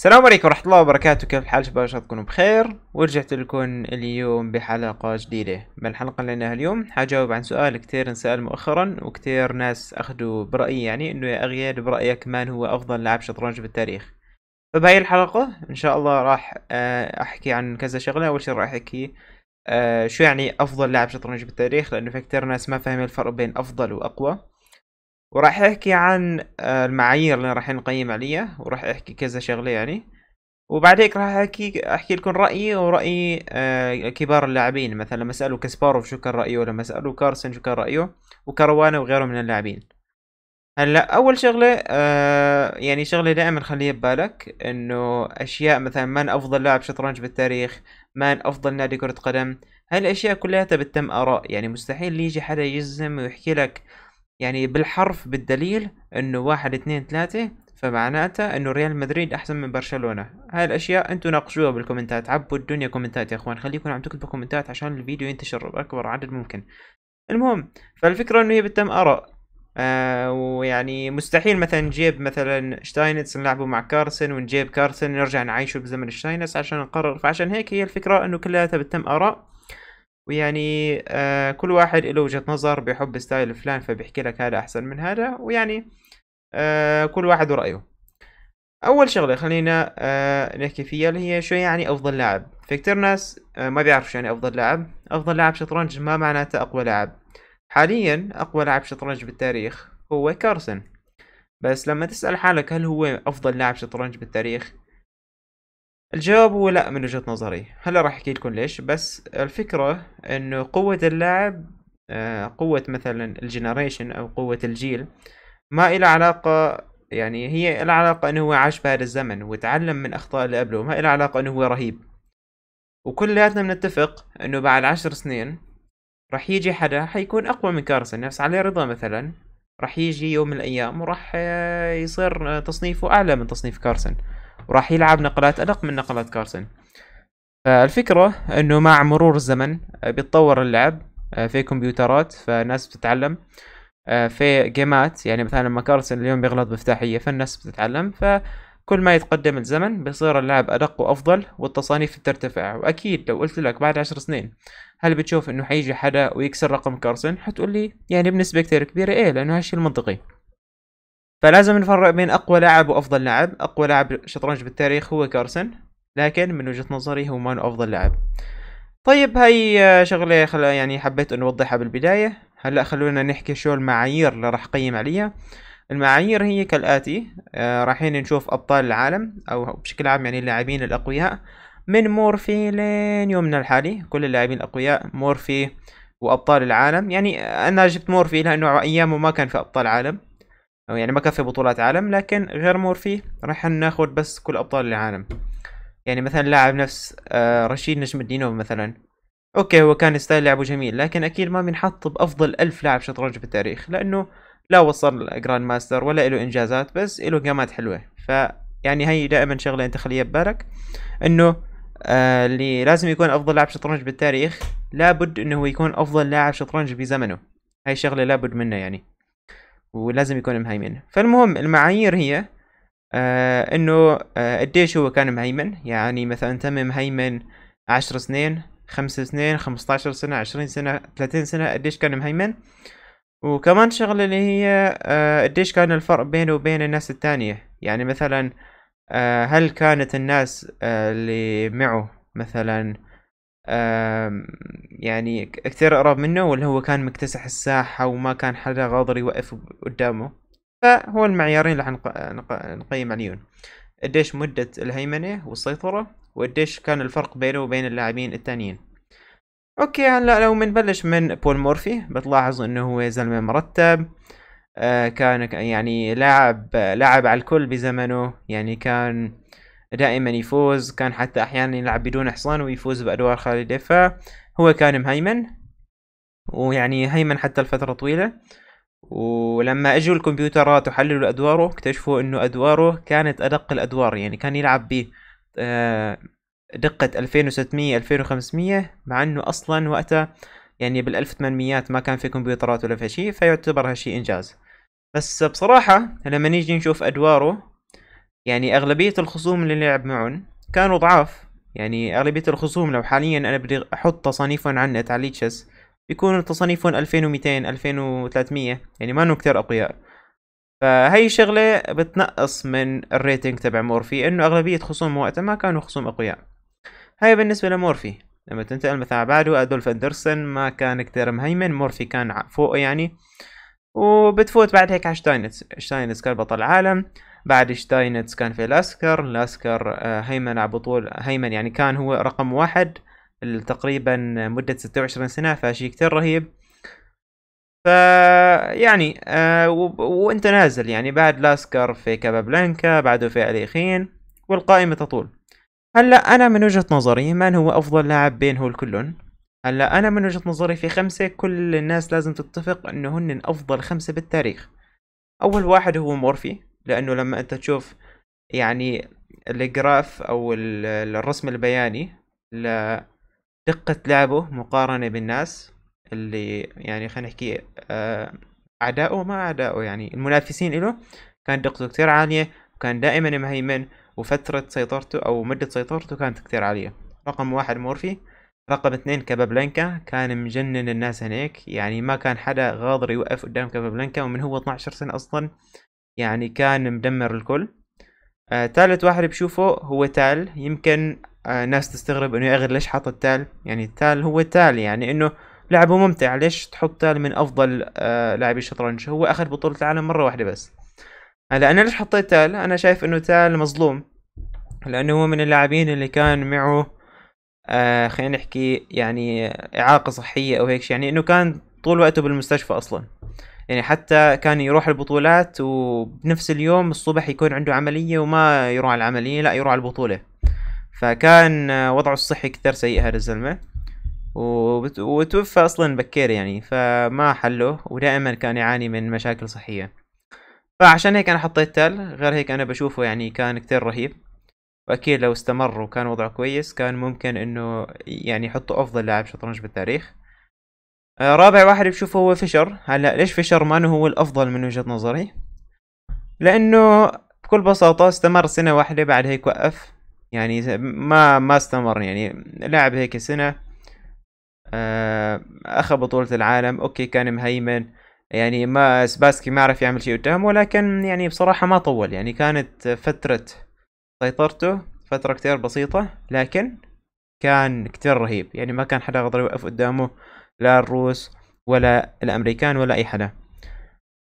السلام عليكم ورحمة الله وبركاته كيف الحال شباب شاء تكونوا بخير ورجعت لكم اليوم بحلقة جديدة من الحلقة اللي لنا اليوم حجاوب عن سؤال كتير انسأل مؤخرا وكتير ناس أخذوا برأيي يعني إنه يا اغيد برأيك من هو أفضل لاعب شطرنج بالتاريخ فبهي الحلقة إن شاء الله راح آه، أحكي عن كذا شغلة أول شيء راح أحكي آه، شو يعني أفضل لاعب شطرنج بالتاريخ لأنه في كتير ناس ما فهم الفرق بين أفضل وأقوى وراح احكي عن آه، المعايير اللي راح نقيم عليها وراح احكي كذا شغله يعني وبعد هيك راح احكي احكي لكم رايي وراي آه، كبار اللاعبين مثلا لما سالوا كاسباروف شو كان رايه لما سالوا كارسن شو كان رايه وكروانا وغيره من اللاعبين هلا اول شغله آه، يعني شغله دائما خليها ببالك انه اشياء مثلا من افضل لاعب شطرنج بالتاريخ من افضل نادي كره قدم هاي الاشياء كلها بتتم اراء يعني مستحيل يجي حدا يجزم ويحكي لك يعني بالحرف بالدليل انه واحد اثنين ثلاثة فمعناته انه ريال مدريد احسن من برشلونة هاي الاشياء انتوا ناقشوها بالكومنتات عبوا الدنيا كومنتات يا اخوان خليكم عم تكتبوا كومنتات عشان الفيديو ينتشر باكبر عدد ممكن المهم فالفكرة انه هي بتتم اراء آه ويعني مستحيل مثلا نجيب مثلا شتاينتس نلعبه مع كارسن ونجيب كارسن نرجع نعيشه بزمن شتاينتس عشان نقرر فعشان هيك هي الفكرة انه كلها بتتم اراء ويعني آه كل واحد له وجهة نظر بحب ستايل فلان فبيحكي لك هذا أحسن من هذا ويعني آه كل واحد ورأيه أول شغلة خلينا آه نحكي فيها اللي هي شو يعني أفضل لاعب كتير ناس آه ما بيعرفوا شو يعني أفضل لاعب أفضل لاعب شطرنج ما معناته أقوى لاعب حاليا أقوى لاعب شطرنج بالتاريخ هو كارسن بس لما تسأل حالك هل هو أفضل لاعب شطرنج بالتاريخ الجواب هو لا من وجهة نظري هلا راح احكي لكم ليش بس الفكرة انه قوة اللاعب آه، قوة مثلا الجنريشن او قوة الجيل ما إلها علاقة يعني هي لها علاقة انه هو عاش بهذا الزمن وتعلم من اخطاء اللي قبله ما إلها علاقة انه هو رهيب وكلياتنا بنتفق انه بعد عشر سنين رح يجي حدا حيكون اقوى من كارسن نفس علي رضا مثلا رح يجي يوم من الايام وراح آه، يصير تصنيفه اعلى من تصنيف كارسن وراح يلعب نقلات أدق من نقلات كارسن فالفكرة أنه مع مرور الزمن بيتطور اللعب آه، في كمبيوترات فالناس بتتعلم آه، في جيمات يعني مثلا لما كارسن اليوم بيغلط بافتاحية فالناس بتتعلم فكل ما يتقدم الزمن بيصير اللعب أدق وأفضل والتصانيف بترتفع وأكيد لو قلت لك بعد عشر سنين هل بتشوف إنه حيجي حدا ويكسر رقم كارسن حتقول لي يعني بنسبة كتير كبيرة إيه لأنه هالشي المنطقي فلازم نفرق بين اقوى لاعب وافضل لاعب اقوى لاعب شطرنج بالتاريخ هو كارسن لكن من وجهه نظري هو مانو افضل لاعب طيب هاي شغله خل... يعني حبيت ان اوضحها بالبدايه هلا خلونا نحكي شو المعايير اللي راح اقيم عليها المعايير هي كالاتي آه رايحين نشوف ابطال العالم او بشكل عام يعني اللاعبين الاقوياء من مورفي لين يومنا الحالي كل اللاعبين الاقوياء مورفي وابطال العالم يعني انا جبت مورفي لانه ايامه ما كان في ابطال العالم أو يعني ما كان في بطولات عالم لكن غير مورفي راح ناخذ بس كل أبطال العالم يعني مثلا لاعب نفس آه، رشيد نجم الدينوف مثلا أوكي هو كان ستايل لعبه جميل لكن أكيد ما بنحط بأفضل ألف لاعب شطرنج بالتاريخ لأنه لا وصل جراند ماستر ولا له إنجازات بس له قامات حلوة ف يعني هي دائما شغلة أنت خليها ببالك إنه آه اللي لازم يكون أفضل لاعب شطرنج بالتاريخ لابد إنه هو يكون أفضل لاعب شطرنج بزمنه هاي شغلة لابد منها يعني ولازم يكون مهيمن فالمهم المعايير هي آه انه آه هو كان مهيمن يعني مثلا تم مهيمن عشر سنين خمس سنين خمستاشر سنة عشرين سنة ثلاثين سنة قديش كان مهيمن وكمان شغلة اللي هي آه قديش كان الفرق بينه وبين الناس التانية يعني مثلا آه هل كانت الناس آه اللي معه مثلا يعني كثير قرب منه ولا هو كان مكتسح الساحة وما كان حدا غاضر يوقف قدامه فهو المعيارين اللي حنقيم عليهم قديش مدة الهيمنة والسيطرة وقديش كان الفرق بينه وبين اللاعبين التانيين اوكي هلا لو بنبلش من بول مورفي بتلاحظ انه هو زلمة مرتب آه كان يعني لاعب لاعب على الكل بزمنه يعني كان دائما يفوز كان حتى احيانا يلعب بدون حصان ويفوز بادوار خالده فهو كان مهيمن ويعني هيمن حتى لفتره طويله ولما اجوا الكمبيوترات وحللوا ادواره اكتشفوا انه ادواره كانت ادق الادوار يعني كان يلعب ب آه، دقة 2600 2500 مع انه اصلا وقتها يعني بال 1800 ما كان في كمبيوترات ولا في شيء فيعتبر هالشيء انجاز بس بصراحة لما نيجي نشوف ادواره يعني أغلبية الخصوم اللي لعب معهم كانوا ضعاف يعني أغلبية الخصوم لو حاليا أنا بدي أحط تصانيفهم عن نت تشيس بيكون تصانيفهم 2200 2300 يعني ما نو كتير أقوياء فهي شغلة بتنقص من الريتنج تبع مورفي انه اغلبية خصوم وقتها ما كانوا خصوم اقوياء هاي بالنسبة لمورفي لما تنتقل مثلا بعده ادولف أندرسن ما كان كتير مهيمن مورفي كان فوقه يعني وبتفوت بعد هيك على شتاينتس شتاينتس كان بطل العالم بعد شتاينتس كان في لاسكر لاسكر آه، هيمن على بطول هيمن يعني كان هو رقم واحد تقريبا مدة 26 سنة فشي كتير رهيب ف يعني آه وانت نازل يعني بعد لاسكر في كابابلانكا بعده في اليخين والقائمة تطول هلا انا من وجهة نظري من هو افضل لاعب بين هول كلهم هلا انا من وجهة نظري في خمسة كل الناس لازم تتفق انه هن افضل خمسة بالتاريخ اول واحد هو مورفي لانه لما انت تشوف يعني الجراف او الرسم البياني لدقة لعبه مقارنة بالناس اللي يعني خلينا نحكي آه، اعدائه ما اعدائه يعني المنافسين له كان دقته كتير عالية وكان دائما مهيمن وفترة سيطرته او مدة سيطرته كانت كتير عالية رقم واحد مورفي رقم اثنين كابابلانكا كان مجنن الناس هناك يعني ما كان حدا غاضر يوقف قدام كابابلانكا ومن هو 12 سنة اصلا يعني كان مدمر الكل آه، ثالث واحد بشوفه هو تال يمكن آه، ناس تستغرب انه يا اخي ليش حاطط تال يعني تال هو تال يعني انه لعبه ممتع ليش تحط تال من افضل آه، لاعبي الشطرنج هو اخذ بطولة العالم مرة واحدة بس هلا انا ليش حطيت تال انا شايف انه تال مظلوم لانه هو من اللاعبين اللي كان معه آه خلينا نحكي يعني اعاقة صحية او هيك يعني انه كان طول وقته بالمستشفى اصلا يعني حتى كان يروح البطولات وبنفس اليوم الصبح يكون عنده عملية وما يروح على العملية لا يروح على البطولة فكان وضعه الصحي كثير سيء هذا الزلمة وتوفى اصلا بكير يعني فما حله ودائما كان يعاني من مشاكل صحية فعشان هيك انا حطيت تال غير هيك انا بشوفه يعني كان كثير رهيب واكيد لو استمر وكان وضعه كويس كان ممكن انه يعني يحطه افضل لاعب شطرنج بالتاريخ آه، رابع واحد بشوفه هو فيشر هلا ليش فيشر مانو هو الافضل من وجهة نظري لانه بكل بساطة استمر سنة واحدة بعد هيك وقف يعني ما ما استمر يعني لعب هيك سنة آه، اخذ بطولة العالم اوكي كان مهيمن يعني ما سباسكي ما عرف يعمل شيء قدامه ولكن يعني بصراحة ما طول يعني كانت فترة سيطرته فترة كتير بسيطة لكن كان كتير رهيب يعني ما كان حدا قدر يوقف قدامه لا الروس ولا الامريكان ولا اي حدا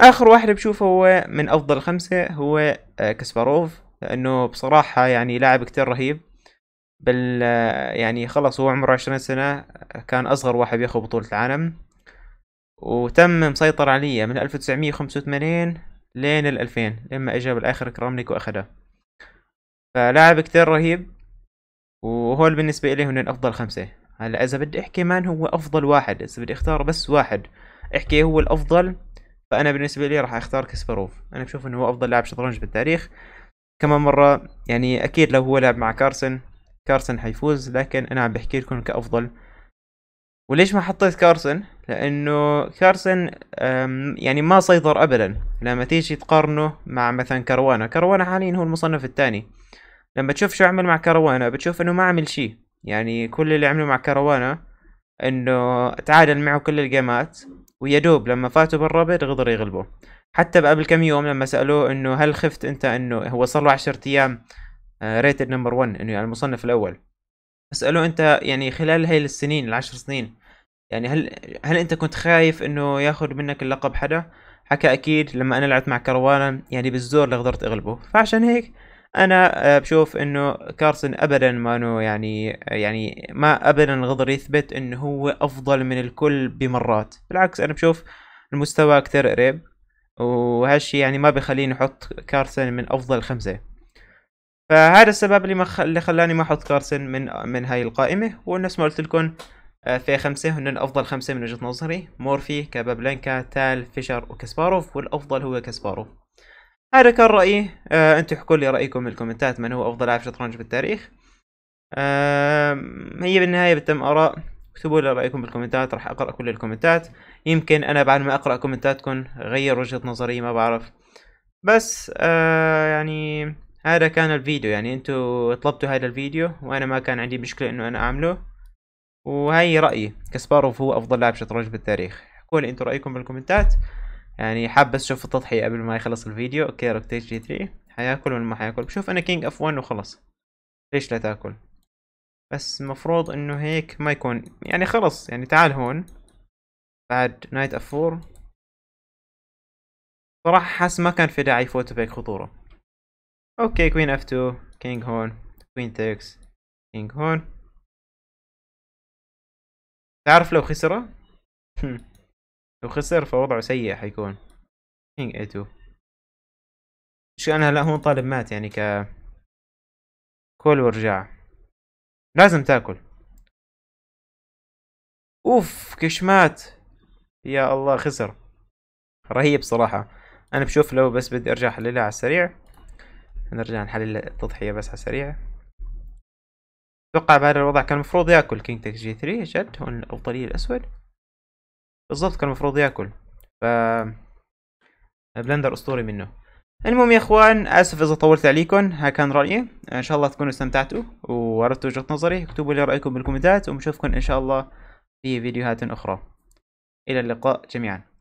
اخر واحد بشوفه هو من افضل خمسة هو آه، كسباروف لانه بصراحة يعني لاعب كتير رهيب بل آه، يعني خلص هو عمره عشرين سنة آه، كان اصغر واحد ياخذ بطولة العالم وتم مسيطر عليه من 1985 لين الالفين 2000 لما اجى بالاخر كرامنيك واخده فلاعب كتير رهيب وهول بالنسبة إلي هن أفضل خمسة هلا اذا بدي احكي مان هو افضل واحد اذا بدي اختار بس واحد احكي هو الافضل فانا بالنسبه لي راح اختار كسباروف انا بشوف انه هو افضل لاعب شطرنج بالتاريخ كمان مره يعني اكيد لو هو لعب مع كارسن كارسن حيفوز لكن انا عم بحكي لكم كافضل وليش ما حطيت كارسن لانه كارسن يعني ما سيطر ابدا لما تيجي تقارنه مع مثلا كروانا كروانا حاليا هو المصنف الثاني لما تشوف شو عمل مع كروانا بتشوف انه ما عمل شيء يعني كل اللي عمله مع كروانا انه تعادل معه كل الجيمات ويدوب لما فاتوا بالرابط قدروا يغلبوا حتى بقبل كم يوم لما سألوه انه هل خفت انت انه هو صار له 10 ايام ريتد نمبر 1 انه يعني المصنف الاول اسالوه انت يعني خلال هاي السنين العشر سنين يعني هل هل انت كنت خايف انه ياخذ منك اللقب حدا حكى اكيد لما انا لعبت مع كروانا يعني بالزور اللي قدرت اغلبه فعشان هيك انا آه، بشوف انه كارسن ابدا ما انه يعني يعني ما ابدا غضر يثبت انه هو افضل من الكل بمرات بالعكس انا بشوف المستوى اكثر قريب وهالشي يعني ما بخليني احط كارسن من افضل خمسة فهذا السبب اللي, مخ... اللي خلاني ما احط كارسن من من هاي القائمة ونفس ما قلت لكم آه، في خمسة هن افضل خمسة من وجهة نظري مورفي كابابلانكا تال فيشر وكسباروف والافضل هو كسباروف هذا كان رأيي آه انتم احكوا لي رأيكم بالكومنتات من هو افضل لاعب شطرنج بالتاريخ آه هي بالنهاية بتم اراء اكتبوا لي رأيكم بالكومنتات راح اقرأ كل الكومنتات يمكن انا بعد ما اقرأ كومنتاتكم غير وجهة نظري ما بعرف بس آه يعني هذا كان الفيديو يعني انتوا طلبتوا هذا الفيديو وانا ما كان عندي مشكلة انه انا اعمله وهي رأيي كسباروف هو افضل لاعب شطرنج بالتاريخ احكوا لي انتوا رأيكم بالكومنتات يعني حاب بس اشوف التضحية قبل ما يخلص الفيديو اوكي روكتيت جي 3 حياكل ولا ما حياكل بشوف انا كينج اف 1 وخلص ليش لا تاكل بس المفروض انه هيك ما يكون يعني خلص يعني تعال هون بعد نايت اف 4 صراحة حاس ما كان في داعي يفوت بهيك خطورة اوكي كوين اف 2 كينج هون كوين تكس كينج هون تعرف لو خسره لو خسر فوضعه سيء حيكون كينج اي 2 مش انا هلا هون طالب مات يعني ك كل ورجع لازم تاكل اوف كش مات يا الله خسر رهيب صراحة انا بشوف لو بس بدي ارجع احللها على السريع نرجع نحلل التضحية بس على السريع اتوقع بهذا الوضع كان المفروض ياكل كينج تك جي 3 جد هون البطارية الاسود بالظبط كان المفروض ياكل ف بلندر اسطوري منه المهم يا اخوان اسف اذا طولت عليكم ها كان رايي ان شاء الله تكونوا استمتعتوا واردتوا وجهه نظري اكتبوا لي رايكم بالكومنتات وبنشوفكم ان شاء الله في فيديوهات اخرى الى اللقاء جميعا